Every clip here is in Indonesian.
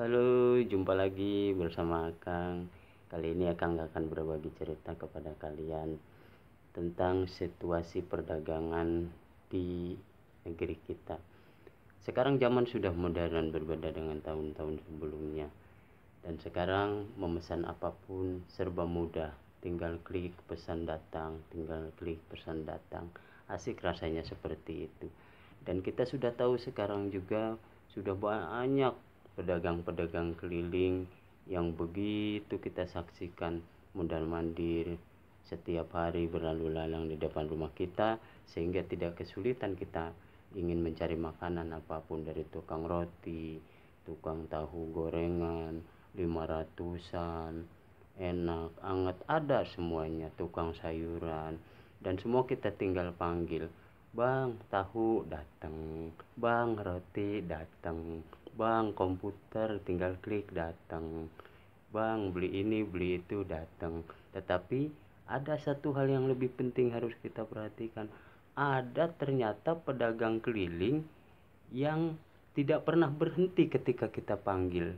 Halo, jumpa lagi bersama Kang, Kali ini Kang akan berbagi cerita kepada kalian tentang situasi perdagangan di negeri kita. Sekarang zaman sudah modern berbeda dengan tahun-tahun sebelumnya. Dan sekarang memesan apapun serba mudah. Tinggal klik pesan datang, tinggal klik pesan datang. Asik rasanya seperti itu. Dan kita sudah tahu sekarang juga sudah banyak pedagang-pedagang keliling yang begitu kita saksikan mudah mandir setiap hari berlalu lalang di depan rumah kita sehingga tidak kesulitan kita ingin mencari makanan apapun dari tukang roti, tukang tahu gorengan, lima ratusan, enak, anget ada semuanya, tukang sayuran dan semua kita tinggal panggil, "Bang, tahu datang, Bang, roti datang, bang komputer tinggal klik datang bang beli ini beli itu datang tetapi ada satu hal yang lebih penting harus kita perhatikan ada ternyata pedagang keliling yang tidak pernah berhenti ketika kita panggil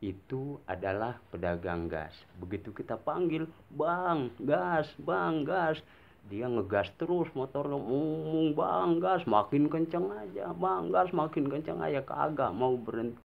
itu adalah pedagang gas begitu kita panggil bang gas bang gas dia ngegas terus motor ngomong bang gas makin kenceng aja bang gas makin kenceng aja kagak mau berhenti